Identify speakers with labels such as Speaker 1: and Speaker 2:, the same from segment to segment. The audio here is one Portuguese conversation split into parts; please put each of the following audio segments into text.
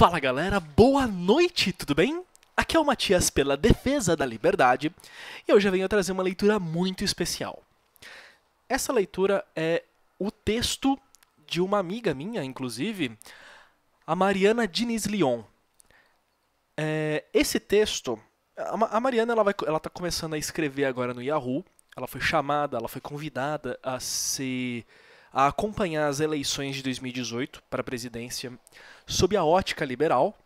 Speaker 1: Fala galera, boa noite, tudo bem? Aqui é o Matias pela Defesa da Liberdade e hoje eu venho trazer uma leitura muito especial. Essa leitura é o texto de uma amiga minha, inclusive, a Mariana Diniz Lyon. É, esse texto, a, Mariana ela está ela tá começando a escrever agora no Yahoo, ela foi chamada, ela foi convidada a se a acompanhar as eleições de 2018 para a presidência sob a ótica liberal.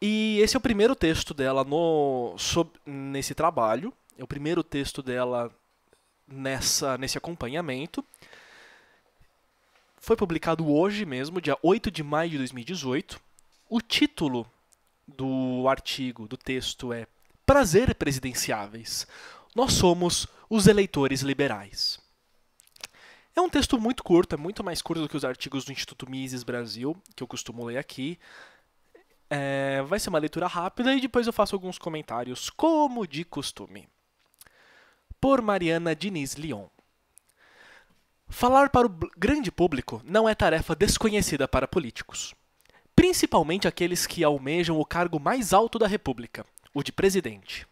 Speaker 1: E esse é o primeiro texto dela no, sob, nesse trabalho, é o primeiro texto dela nessa, nesse acompanhamento. Foi publicado hoje mesmo, dia 8 de maio de 2018. O título do artigo, do texto é Prazer Presidenciáveis. Nós somos os eleitores liberais. É um texto muito curto, é muito mais curto do que os artigos do Instituto Mises Brasil, que eu costumo ler aqui. É, vai ser uma leitura rápida e depois eu faço alguns comentários, como de costume. Por Mariana Diniz Lyon. Falar para o grande público não é tarefa desconhecida para políticos, principalmente aqueles que almejam o cargo mais alto da República, o de presidente.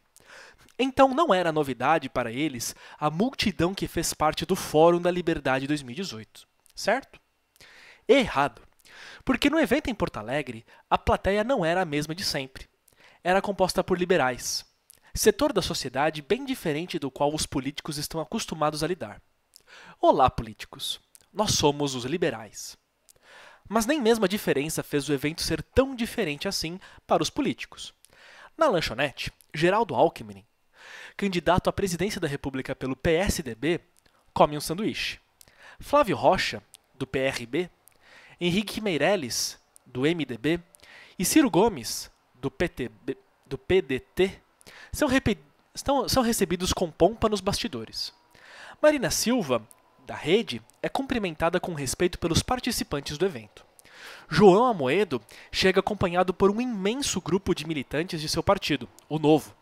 Speaker 1: Então não era novidade para eles a multidão que fez parte do Fórum da Liberdade 2018, certo? Errado. Porque no evento em Porto Alegre, a plateia não era a mesma de sempre. Era composta por liberais, setor da sociedade bem diferente do qual os políticos estão acostumados a lidar. Olá, políticos. Nós somos os liberais. Mas nem mesmo a diferença fez o evento ser tão diferente assim para os políticos. Na lanchonete, Geraldo Alckmin candidato à presidência da República pelo PSDB, come um sanduíche. Flávio Rocha, do PRB, Henrique Meirelles, do MDB, e Ciro Gomes, do, PTB, do PDT, são, estão, são recebidos com pompa nos bastidores. Marina Silva, da rede, é cumprimentada com respeito pelos participantes do evento. João Amoedo chega acompanhado por um imenso grupo de militantes de seu partido, o Novo,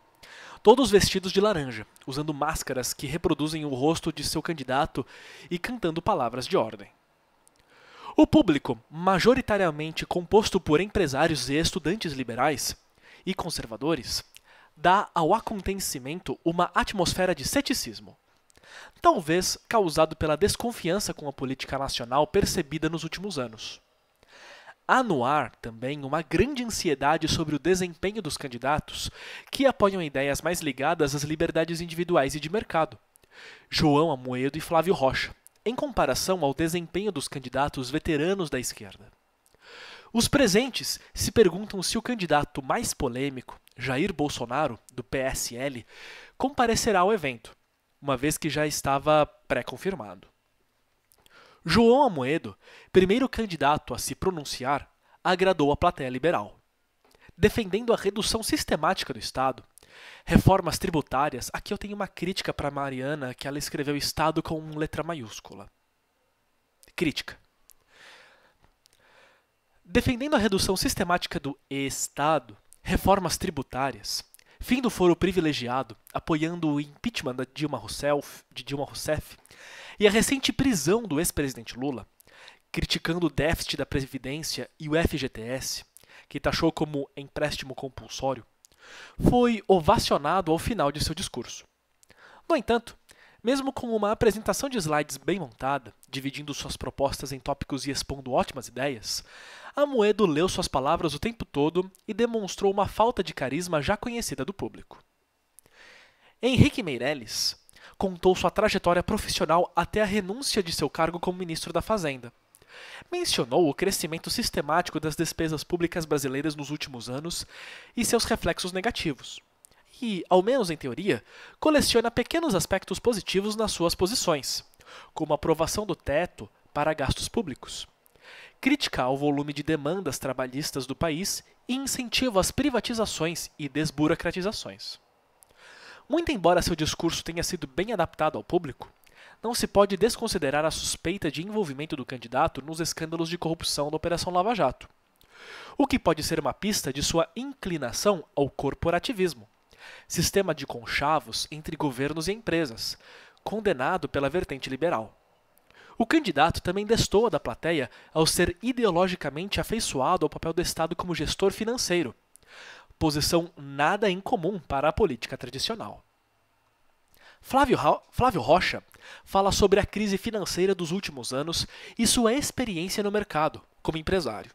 Speaker 1: todos vestidos de laranja, usando máscaras que reproduzem o rosto de seu candidato e cantando palavras de ordem. O público, majoritariamente composto por empresários e estudantes liberais e conservadores, dá ao acontecimento uma atmosfera de ceticismo, talvez causado pela desconfiança com a política nacional percebida nos últimos anos. Há no ar também uma grande ansiedade sobre o desempenho dos candidatos, que apoiam ideias mais ligadas às liberdades individuais e de mercado. João Amoedo e Flávio Rocha, em comparação ao desempenho dos candidatos veteranos da esquerda. Os presentes se perguntam se o candidato mais polêmico, Jair Bolsonaro, do PSL, comparecerá ao evento, uma vez que já estava pré-confirmado. João Amoedo, primeiro candidato a se pronunciar, agradou a plateia liberal. Defendendo a redução sistemática do Estado, reformas tributárias, aqui eu tenho uma crítica para Mariana, que ela escreveu Estado com letra maiúscula. Crítica. Defendendo a redução sistemática do Estado, reformas tributárias, fim do foro privilegiado, apoiando o impeachment de Dilma Rousseff, de Dilma Rousseff e a recente prisão do ex-presidente Lula, criticando o déficit da Previdência e o FGTS, que taxou como empréstimo compulsório, foi ovacionado ao final de seu discurso. No entanto, mesmo com uma apresentação de slides bem montada, dividindo suas propostas em tópicos e expondo ótimas ideias, Amoedo leu suas palavras o tempo todo e demonstrou uma falta de carisma já conhecida do público. Henrique Meirelles, contou sua trajetória profissional até a renúncia de seu cargo como ministro da Fazenda. Mencionou o crescimento sistemático das despesas públicas brasileiras nos últimos anos e seus reflexos negativos. E, ao menos em teoria, coleciona pequenos aspectos positivos nas suas posições, como a aprovação do teto para gastos públicos crítica ao volume de demandas trabalhistas do país e incentiva às privatizações e desburocratizações. Muito embora seu discurso tenha sido bem adaptado ao público, não se pode desconsiderar a suspeita de envolvimento do candidato nos escândalos de corrupção da Operação Lava Jato. O que pode ser uma pista de sua inclinação ao corporativismo, sistema de conchavos entre governos e empresas, condenado pela vertente liberal. O candidato também destoa da plateia ao ser ideologicamente afeiçoado ao papel do Estado como gestor financeiro, posição nada incomum para a política tradicional. Flávio, Flávio, Rocha fala sobre a crise financeira dos últimos anos e sua experiência no mercado, como empresário.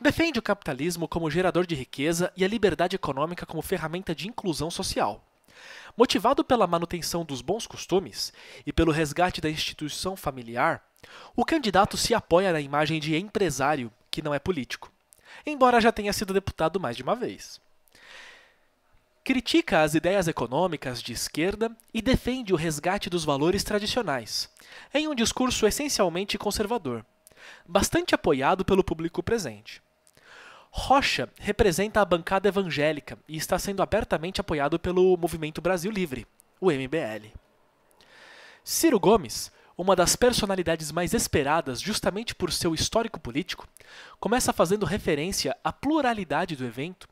Speaker 1: Defende o capitalismo como gerador de riqueza e a liberdade econômica como ferramenta de inclusão social. Motivado pela manutenção dos bons costumes e pelo resgate da instituição familiar, o candidato se apoia na imagem de empresário, que não é político embora já tenha sido deputado mais de uma vez. Critica as ideias econômicas de esquerda e defende o resgate dos valores tradicionais, em um discurso essencialmente conservador, bastante apoiado pelo público presente. Rocha representa a bancada evangélica e está sendo abertamente apoiado pelo Movimento Brasil Livre, o MBL. Ciro Gomes uma das personalidades mais esperadas justamente por seu histórico político, começa fazendo referência à pluralidade do evento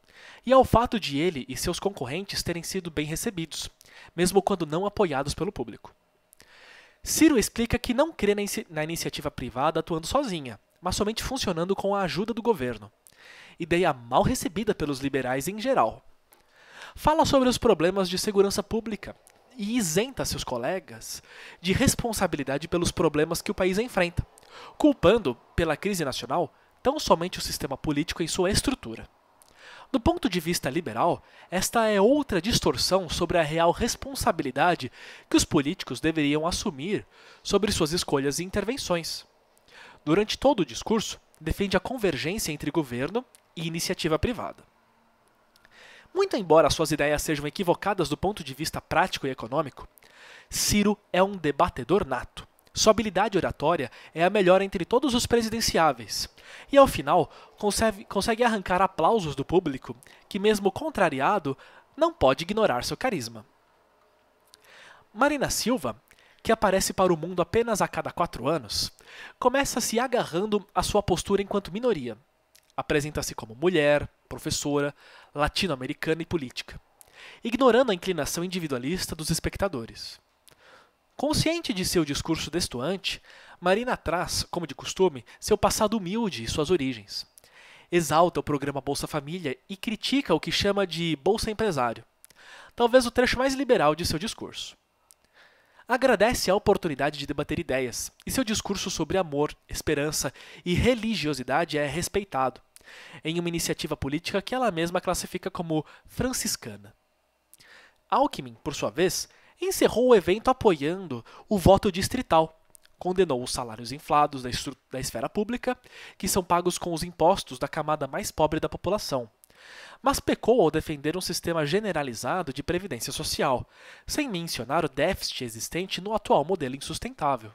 Speaker 1: e ao fato de ele e seus concorrentes terem sido bem recebidos, mesmo quando não apoiados pelo público. Ciro explica que não crê na, iniciativa privada atuando sozinha, mas somente funcionando com a ajuda do governo. Ideia mal recebida pelos liberais em geral. Fala sobre os problemas de segurança pública, e isenta seus colegas de responsabilidade pelos problemas que o país enfrenta, culpando pela crise nacional tão somente o sistema político em sua estrutura. Do ponto de vista liberal, esta é outra distorção sobre a real responsabilidade que os políticos deveriam assumir sobre suas escolhas e intervenções. Durante todo o discurso, defende a convergência entre governo e iniciativa privada. Muito embora suas ideias sejam equivocadas do ponto de vista prático e econômico, Ciro é um debatedor nato. Sua habilidade oratória é a melhor entre todos os presidenciáveis. E ao final, consegue, consegue arrancar aplausos do público, que, mesmo contrariado, não pode ignorar seu carisma. Marina Silva, que aparece para o mundo apenas a cada quatro anos, começa se agarrando à sua postura enquanto minoria. Apresenta-se como mulher, professora, latino-americana e política, ignorando a inclinação individualista dos espectadores. Consciente de seu discurso destoante, Marina traz, como de costume, seu passado humilde e suas origens. Exalta o programa Bolsa Família e critica o que chama de Bolsa Empresário, talvez o trecho mais liberal de seu discurso. Agradece a oportunidade de debater ideias, e seu discurso sobre amor, esperança e religiosidade é respeitado, em uma iniciativa política que ela mesma classifica como franciscana. Alckmin, por sua vez, encerrou o evento apoiando o voto distrital, condenou os salários inflados da, da, esfera pública, que são pagos com os impostos da camada mais pobre da população. Mas pecou ao defender um sistema generalizado de previdência social, sem mencionar o déficit existente no atual modelo insustentável.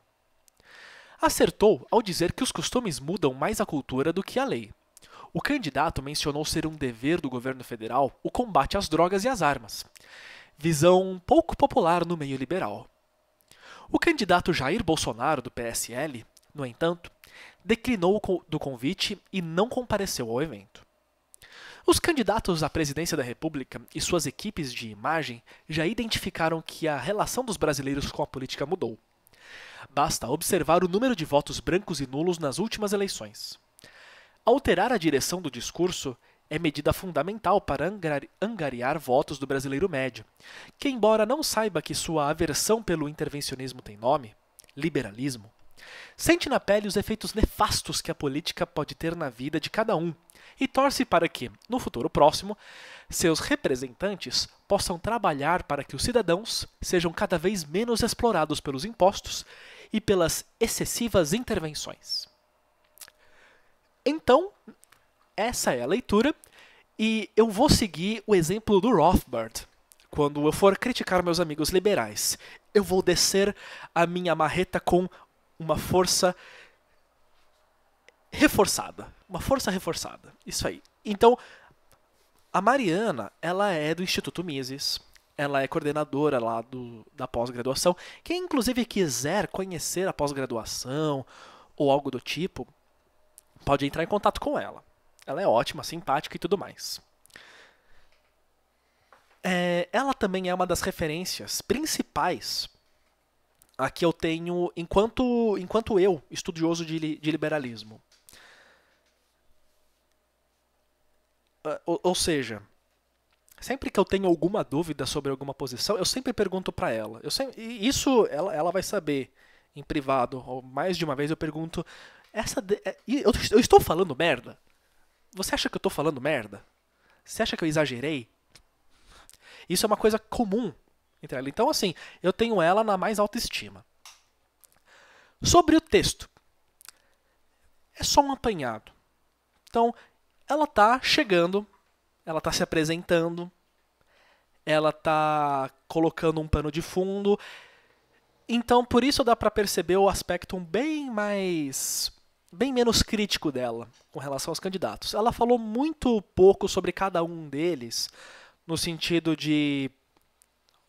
Speaker 1: Acertou ao dizer que os costumes mudam mais a cultura do que a lei. O candidato mencionou ser um dever do governo federal o combate às drogas e às armas, visão pouco popular no meio liberal. O candidato Jair Bolsonaro, do PSL, no entanto, declinou do convite e não compareceu ao evento. Os candidatos à presidência da República e suas equipes de imagem já identificaram que a relação dos brasileiros com a política mudou. Basta observar o número de votos brancos e nulos nas últimas eleições. Alterar a direção do discurso é medida fundamental para angariar votos do brasileiro médio, que, embora não saiba que sua aversão pelo intervencionismo tem nome liberalismo sente na pele os efeitos nefastos que a política pode ter na vida de cada um e torce para que, no futuro próximo, seus representantes possam trabalhar para que os cidadãos sejam cada vez menos explorados pelos impostos e pelas excessivas intervenções. Então, essa é a leitura e eu vou seguir o exemplo do Rothbard quando eu for criticar meus amigos liberais. Eu vou descer a minha marreta com uma força reforçada, uma força reforçada. Isso aí. Então, a Mariana, ela é do Instituto Mises. Ela é coordenadora lá do, da pós-graduação. Quem inclusive quiser conhecer a pós-graduação ou algo do tipo, pode entrar em contato com ela. Ela é ótima, simpática e tudo mais. É, ela também é uma das referências principais a que eu tenho enquanto, enquanto eu, estudioso de, de liberalismo. Ah, ou, ou, seja, sempre que eu tenho alguma dúvida sobre alguma posição, eu sempre pergunto para ela. Eu sempre, isso ela, ela vai saber em privado, ou mais de uma vez eu pergunto essa. De... É, eu, eu estou falando merda? Você acha que eu estou falando merda? Você acha que eu exagerei? Isso é uma coisa comum entre ela. Então, assim, eu tenho ela na mais alta estima. Sobre o texto. É só um apanhado. Então, ela tá chegando, ela tá se apresentando, ela tá colocando um pano de fundo. Então, por isso dá para perceber o aspecto bem mais bem menos crítico dela com relação aos candidatos. Ela falou muito pouco sobre cada um deles, no sentido de: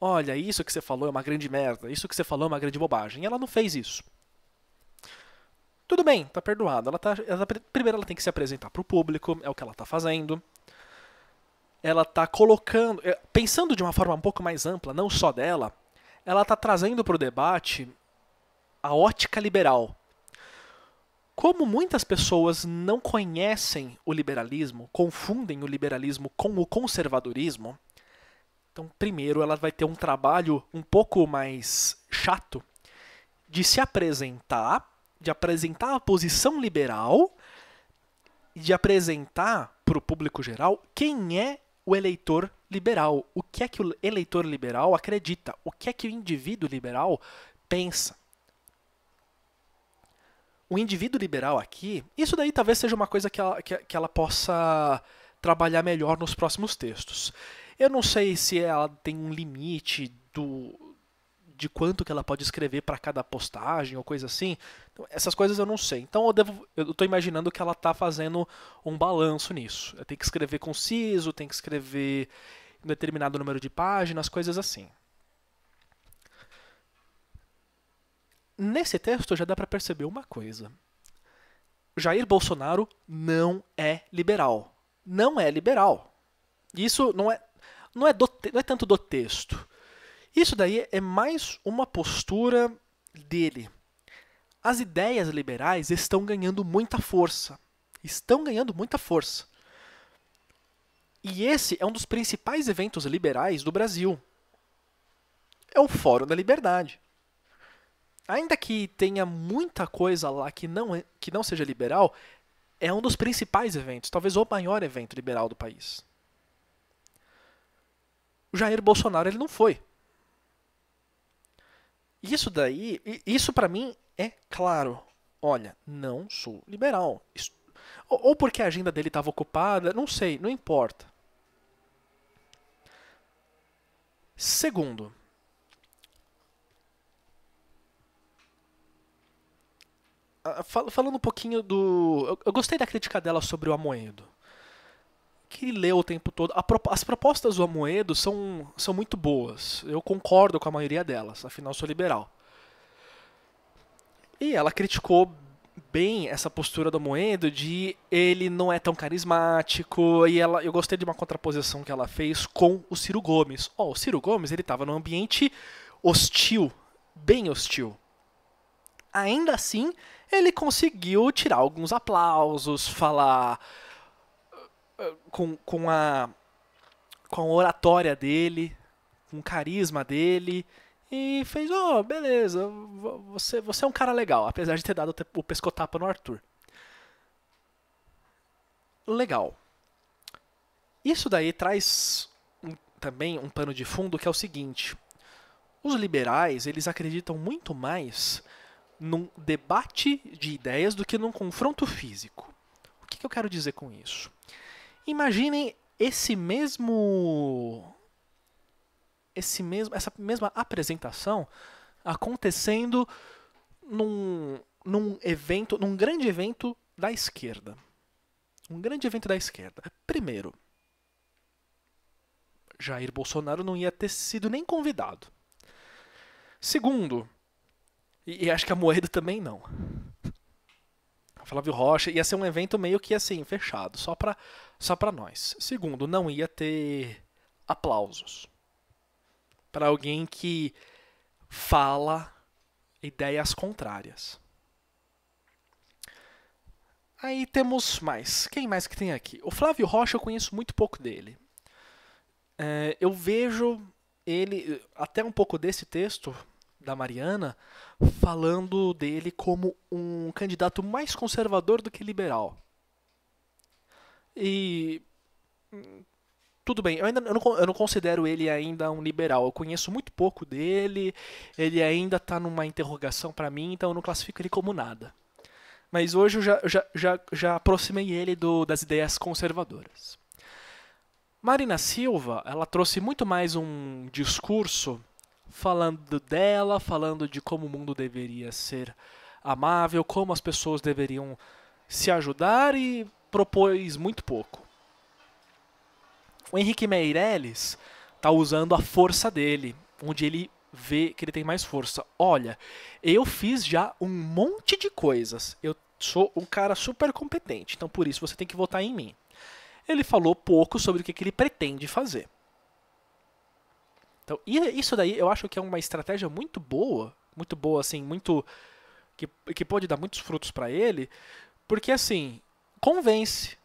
Speaker 1: olha, isso que você falou é uma grande merda, isso que você falou é uma grande bobagem. ela não fez isso. Tudo bem, tá perdoado. Ela tá, ela, primeiro ela tem que se apresentar para o público, é o que ela tá fazendo. Ela tá colocando, é, pensando de uma forma um pouco mais ampla, não só dela, ela tá trazendo para o debate a ótica liberal, como muitas pessoas não conhecem o liberalismo, confundem o liberalismo com o conservadorismo, então, primeiro, ela vai ter um trabalho um pouco mais chato de se apresentar, de apresentar a posição liberal, de apresentar para o público geral quem é o eleitor liberal, o que é que o eleitor liberal acredita, o que é que o indivíduo liberal pensa o indivíduo liberal aqui, isso daí talvez seja uma coisa que ela, que, que ela possa trabalhar melhor nos próximos textos. Eu não sei se ela tem um limite do de quanto que ela pode escrever para cada postagem ou coisa assim. Então, essas coisas eu não sei. Então eu devo, eu estou imaginando que ela está fazendo um balanço nisso. Tem que escrever conciso, tem que escrever um determinado número de páginas, coisas assim. Nesse texto já dá para perceber uma coisa. Jair Bolsonaro não é liberal. Não é liberal. Isso não é não é, do, não é tanto do texto. Isso daí é mais uma postura dele. As ideias liberais estão ganhando muita força. Estão ganhando muita força. E esse é um dos principais eventos liberais do Brasil. É o Fórum da Liberdade ainda que tenha muita coisa lá que não, é, que não seja liberal, é um dos principais eventos, talvez o maior evento liberal do país. O Jair Bolsonaro ele não foi. Isso daí, isso para mim é claro. Olha, não sou liberal. ou porque a agenda dele estava ocupada, não sei, não importa. Segundo, Ah, falando um pouquinho do. Eu, gostei da crítica dela sobre o Amoedo. Que leu o tempo todo. as propostas do Amoedo são, são muito boas. Eu concordo com a maioria delas, afinal sou liberal. E ela criticou bem essa postura do Amoedo de ele não é tão carismático. E ela, eu gostei de uma contraposição que ela fez com o Ciro Gomes. Oh, o Ciro Gomes ele estava num ambiente hostil, bem hostil. Ainda assim, ele conseguiu tirar alguns aplausos, falar eh, com, com, a, com a oratória dele, com o carisma dele, e fez: oh, beleza, você, você é um cara legal, apesar de ter dado o pescotapa no Arthur. Legal. Isso daí traz um, também um pano de fundo que é o seguinte: os liberais eles acreditam muito mais num debate de ideias do que num confronto físico. O que, que eu quero dizer com isso? Imaginem esse mesmo esse mesmo essa mesma apresentação acontecendo num, num evento, num grande evento da esquerda. Um grande evento da esquerda. Primeiro, Jair Bolsonaro não ia ter sido nem convidado. Segundo, e, e acho que a moeda também não. Flávio Rocha ia ser um evento meio que assim, fechado, só para só pra nós. Segundo, não ia ter aplausos. Para alguém que fala ideias contrárias. Aí temos mais. Quem mais que tem aqui? O Flávio Rocha eu conheço muito pouco dele. É, eu vejo ele, até um pouco desse texto, da Mariana falando dele como um candidato mais conservador do que liberal. E. Hum, tudo bem, eu, ainda, eu, não, eu não considero ele ainda um liberal. Eu conheço muito pouco dele, ele ainda está numa interrogação para mim, então eu não classifico ele como nada. Mas hoje eu já, já, já, já aproximei ele do, das ideias conservadoras. Marina Silva, ela trouxe muito mais um discurso falando dela, falando de como o mundo deveria ser amável, como as pessoas deveriam se ajudar e propôs muito pouco. O Henrique Meirelles está usando a força dele, onde ele vê que ele tem mais força. Olha, eu fiz já um monte de coisas. Eu sou um cara super competente, então por isso você tem que votar em mim. Ele falou pouco sobre o que, ele pretende fazer. Então, isso daí eu acho que é uma estratégia muito boa, muito boa, assim, muito. que, que pode dar muitos frutos para ele, porque, assim, convence,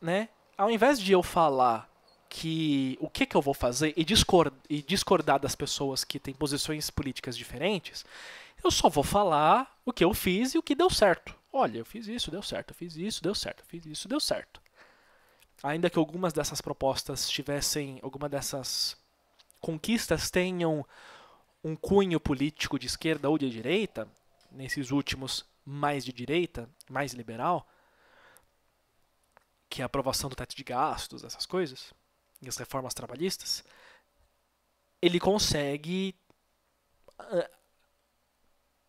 Speaker 1: né? Ao invés de eu falar que o que, que eu vou fazer e discord e discordar das pessoas que têm posições políticas diferentes, eu só vou falar o que eu fiz e o que deu certo. Olha, eu fiz isso, deu certo, eu fiz isso, deu certo, eu fiz isso, deu certo. Ainda que algumas dessas propostas tivessem, alguma dessas conquistas tenham um cunho político de esquerda ou de direita, nesses últimos mais de direita, mais liberal, que é a aprovação do teto de gastos, essas coisas, e as reformas trabalhistas, ele consegue ah,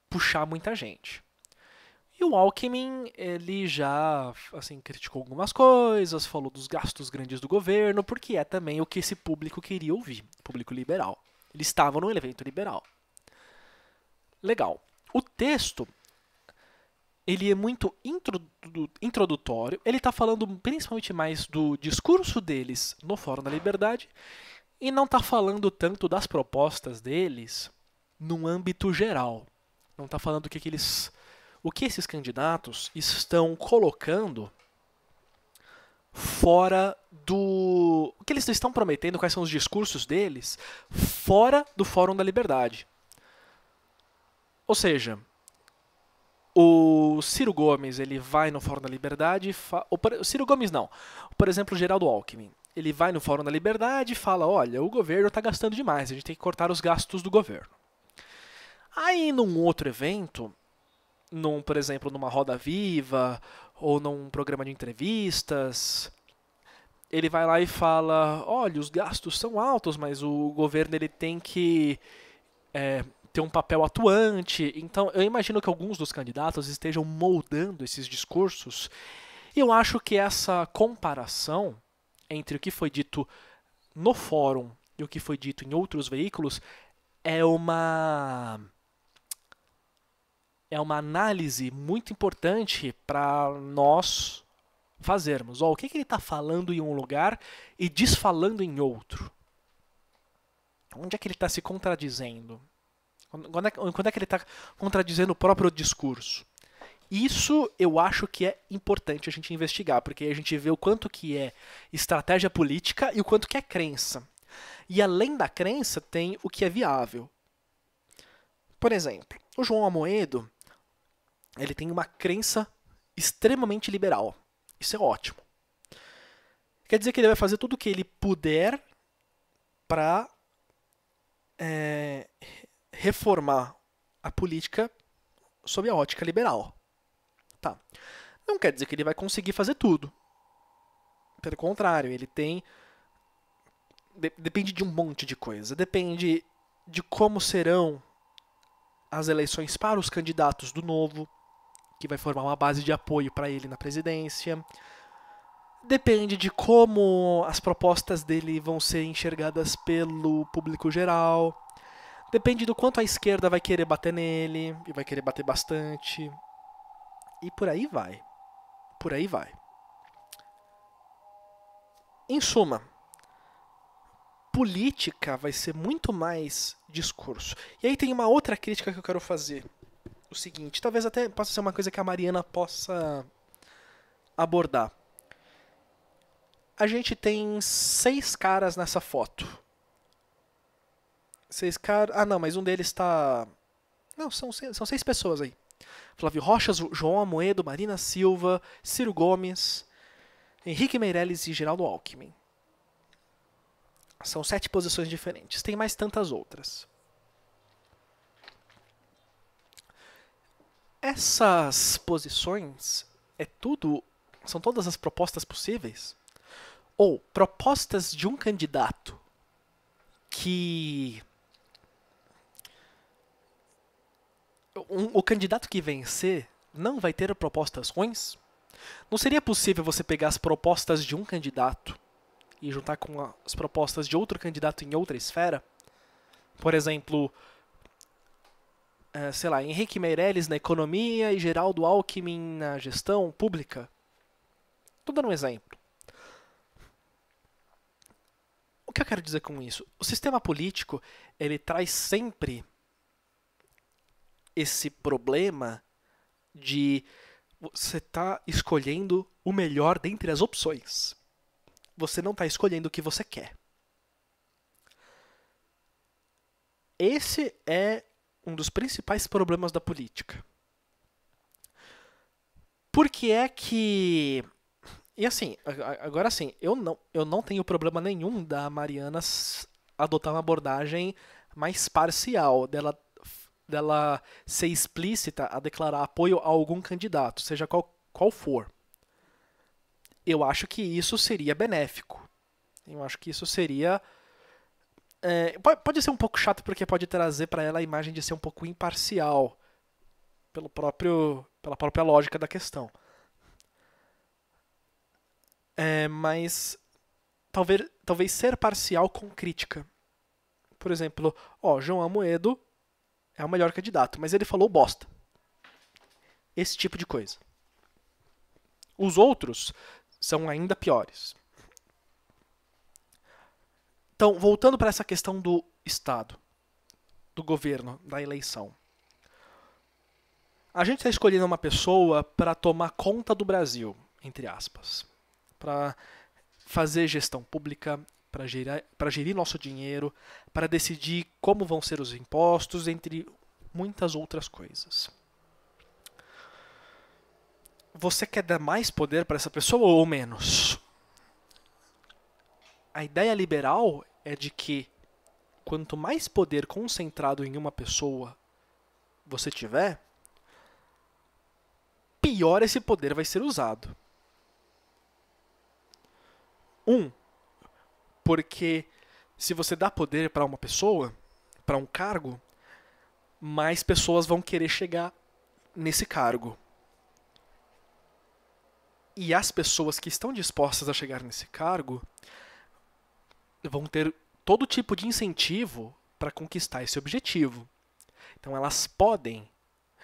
Speaker 1: puxar muita gente. E o Alckmin, ele já assim criticou algumas coisas, falou dos gastos grandes do governo, porque é também o que esse público queria ouvir, público liberal. Ele estava num evento liberal. Legal. O texto ele é muito introdutório, ele está falando principalmente mais do discurso deles no Fórum da Liberdade e não está falando tanto das propostas deles num âmbito geral. Não está falando o que, que eles o que esses candidatos estão colocando fora do. O que eles estão prometendo, quais são os discursos deles, fora do Fórum da Liberdade. Ou seja, o Ciro Gomes ele vai no Fórum da Liberdade. Fa... O Ciro Gomes não. Por exemplo, o Geraldo Alckmin. Ele vai no Fórum da Liberdade e fala: olha, o governo está gastando demais, a gente tem que cortar os gastos do governo. Aí, num outro evento, num, por exemplo, numa roda viva ou num programa de entrevistas, ele vai lá e fala: olha, os gastos são altos, mas o governo ele tem que é, ter um papel atuante. Então, eu imagino que alguns dos candidatos estejam moldando esses discursos. E eu acho que essa comparação entre o que foi dito no fórum e o que foi dito em outros veículos é uma é uma análise muito importante para nós fazermos. Ó, o que, que ele está falando em um lugar e desfalando em outro? Onde é que ele está se contradizendo? Quando é, quando é que ele está contradizendo o próprio discurso? Isso eu acho que é importante a gente investigar, porque a gente vê o quanto que é estratégia política e o quanto que é crença. E além da crença, tem o que é viável. Por exemplo, o João Amoedo, ele tem uma crença extremamente liberal. Isso é ótimo. Quer dizer que ele vai fazer tudo o que ele puder para é, reformar a política sob a ótica liberal. Tá. Não quer dizer que ele vai conseguir fazer tudo. Pelo contrário, ele tem. De, depende de um monte de coisa. Depende de como serão as eleições para os candidatos do novo que vai formar uma base de apoio para ele na presidência. Depende de como as propostas dele vão ser enxergadas pelo público geral. Depende do quanto a esquerda vai querer bater nele, e vai querer bater bastante. E por aí vai. Por aí vai. Em suma, política vai ser muito mais discurso. E aí tem uma outra crítica que eu quero fazer o seguinte, talvez até possa ser uma coisa que a Mariana possa abordar. A gente tem seis caras nessa foto. Seis caras. Ah, não, mas um deles está. Não, são seis, são seis pessoas aí: Flávio Rochas, João Amoedo, Marina Silva, Ciro Gomes, Henrique Meirelles e Geraldo Alckmin. São sete posições diferentes. Tem mais tantas outras. Essas posições é tudo, são todas as propostas possíveis ou propostas de um candidato que um, o candidato que vencer não vai ter propostas ruins? Não seria possível você pegar as propostas de um candidato e juntar com as propostas de outro candidato em outra esfera? Por exemplo, eh, sei lá, Henrique Meirelles na economia e Geraldo Alckmin na gestão pública. Estou dando um exemplo. O que eu quero dizer com isso? O sistema político ele traz sempre esse problema de você tá escolhendo o melhor dentre as opções. Você não está escolhendo o que você quer. Esse é um dos principais problemas da política. Por que é que. E assim, agora sim, eu não, eu não tenho problema nenhum da Mariana adotar uma abordagem mais parcial, dela, dela ser explícita a declarar apoio a algum candidato, seja qual, qual for. Eu acho que isso seria benéfico. Eu acho que isso seria é, pode, pode ser um pouco chato porque pode trazer para ela a imagem de ser um pouco imparcial pelo próprio, pela própria lógica da questão. É, mas talvez, talvez ser parcial com crítica. Por exemplo, ó, João Amoedo é o melhor candidato, mas ele falou bosta. Esse tipo de coisa. Os outros são ainda piores. Então, voltando para essa questão do Estado, do governo, da eleição. A gente está escolhendo uma pessoa para tomar conta do Brasil, entre aspas, para fazer gestão pública, para gerir, gerir nosso dinheiro, para decidir como vão ser os impostos, entre muitas outras coisas. Você quer dar mais poder para essa pessoa ou menos? a ideia liberal é de que quanto mais poder concentrado em uma pessoa você tiver, pior esse poder vai ser usado. Um, porque se você dá poder para uma pessoa, para um cargo, mais pessoas vão querer chegar nesse cargo. E as pessoas que estão dispostas a chegar nesse cargo vão ter todo tipo de incentivo para conquistar esse objetivo. Então elas podem,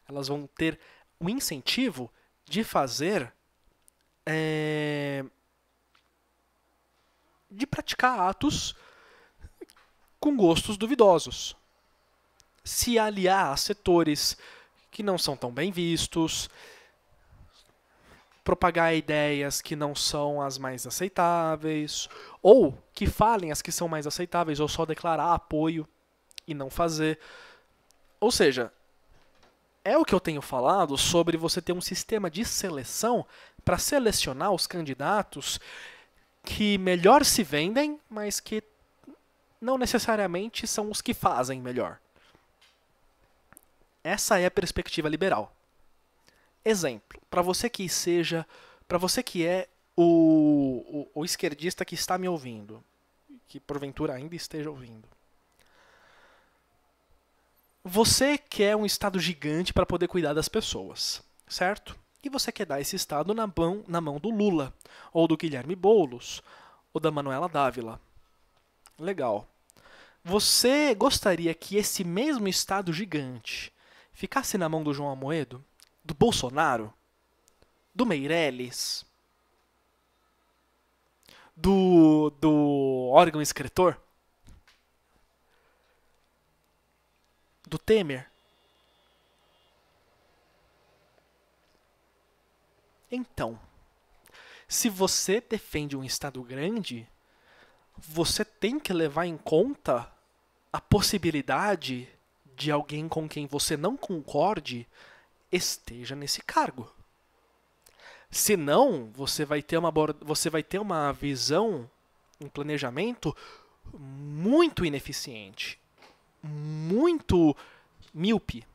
Speaker 1: elas vão ter o incentivo de fazer, é, de praticar atos com gostos duvidosos, se aliar a setores que não são tão bem vistos, propagar ideias que não são as mais aceitáveis ou que falem as que são mais aceitáveis, ou só declarar apoio e não fazer. Ou seja, é o que eu tenho falado sobre você ter um sistema de seleção para selecionar os candidatos que melhor se vendem, mas que não necessariamente são os que fazem melhor. Essa é a perspectiva liberal. Exemplo, para você que seja, para você que é o, o, o esquerdista que está me ouvindo, que porventura ainda esteja ouvindo. Você quer um Estado gigante para poder cuidar das pessoas, certo? E você quer dar esse Estado na mão, na mão do Lula, ou do Guilherme Boulos, ou da Manuela Dávila. Legal. Você gostaria que esse mesmo Estado gigante ficasse na mão do João Amoedo, do Bolsonaro, do Meirelles, do, do órgão escritor? Do Temer? Então, se você defende um Estado grande, você tem que levar em conta a possibilidade de alguém com quem você não concorde esteja nesse cargo. Senão, você vai ter uma você vai ter uma visão, um planejamento muito ineficiente, muito míope.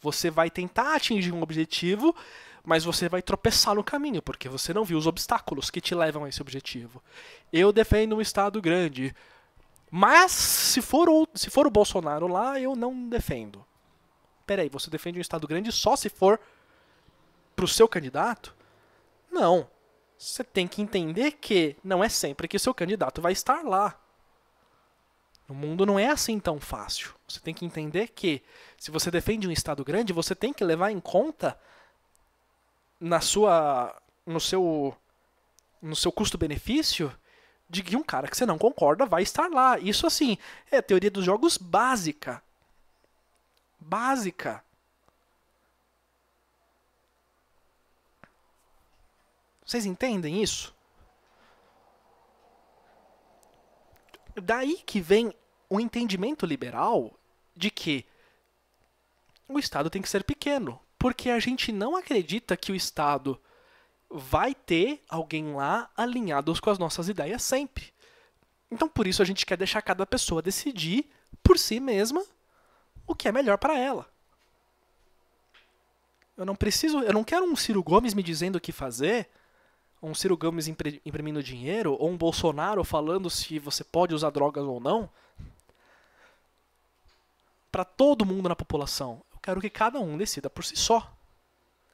Speaker 1: Você vai tentar atingir um objetivo, mas você vai tropeçar no caminho, porque você não viu os obstáculos que te levam a esse objetivo. Eu defendo um Estado grande, mas se for o, se for o Bolsonaro lá, eu não defendo. Peraí, você defende um Estado grande só se for para o seu candidato? Não. Você tem que entender que não é sempre que o seu candidato vai estar lá. O mundo não é assim tão fácil. Você tem que entender que se você defende um estado grande, você tem que levar em conta na sua no seu no seu custo-benefício de que um cara que você não concorda vai estar lá. Isso assim, é teoria dos jogos básica. Básica. Vocês entendem isso? Daí que vem o entendimento liberal de que o Estado tem que ser pequeno, porque a gente não acredita que o Estado vai ter alguém lá alinhados com as nossas ideias sempre. Então, por isso, a gente quer deixar cada pessoa decidir por si mesma o que é melhor para ela. Eu não preciso, eu não quero um Ciro Gomes me dizendo o que fazer, um Ciro Gomes imprimindo dinheiro ou um Bolsonaro falando se você pode usar drogas ou não, para todo mundo na população, eu quero que cada um decida por si só.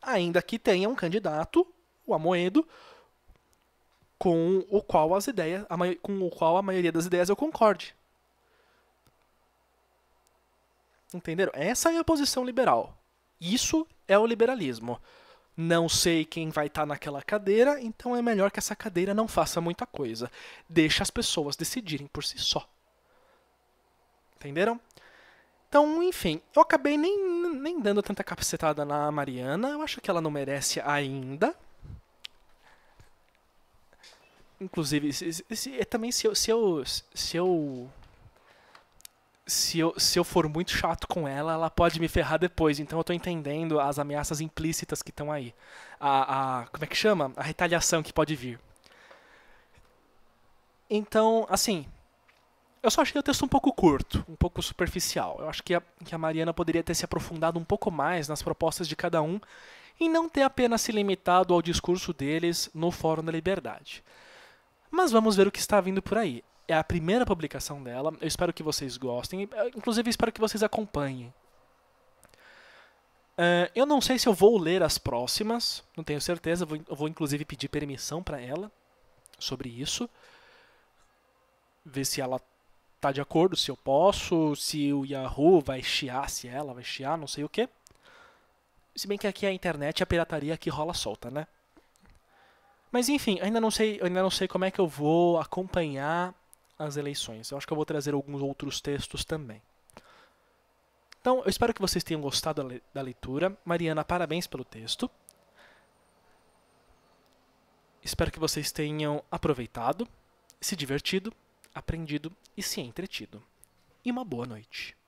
Speaker 1: Ainda que tenha um candidato, o Amoedo, com o qual as ideias, com o qual a maioria das ideias eu concorde. Entenderam? Essa é a posição liberal. Isso é o liberalismo não sei quem vai estar tá naquela cadeira, então é melhor que essa cadeira não faça muita coisa. Deixa as pessoas decidirem por si só. Entenderam? Então, enfim, eu acabei nem, nem dando tanta capacetada na Mariana. Eu acho que ela não merece ainda. Inclusive, se, se, se, também se eu, se eu, se eu se eu, se eu for muito chato com ela, ela pode me ferrar depois. Então eu tô entendendo as ameaças implícitas que estão aí. A, a, Como é que chama? A retaliação que pode vir. Então, assim. Eu só achei o texto um pouco curto, um pouco superficial. Eu acho que a, que a Mariana poderia ter se aprofundado um pouco mais nas propostas de cada um e não ter apenas se limitado ao discurso deles no Fórum da Liberdade. Mas vamos ver o que está vindo por aí é a primeira publicação dela. Eu espero que vocês gostem. Eh, inclusive, espero que vocês acompanhem. Uh, eu não sei se eu vou ler as próximas, não tenho certeza. Vou, eu vou inclusive pedir permissão para ela sobre isso. Ver se ela tá de acordo, se eu posso, se o Yahoo vai chiar, se ela vai chiar, não sei o que. Se bem que aqui é a internet, a pirataria aqui rola solta, né? Mas enfim, ainda não sei, ainda não sei como é que eu vou acompanhar as eleições. Eu acho que eu vou trazer alguns outros textos também. Então, eu espero que vocês tenham gostado da leitura. Mariana, parabéns pelo texto. Espero que vocês tenham aproveitado, se divertido, aprendido e se entretido. E uma boa noite.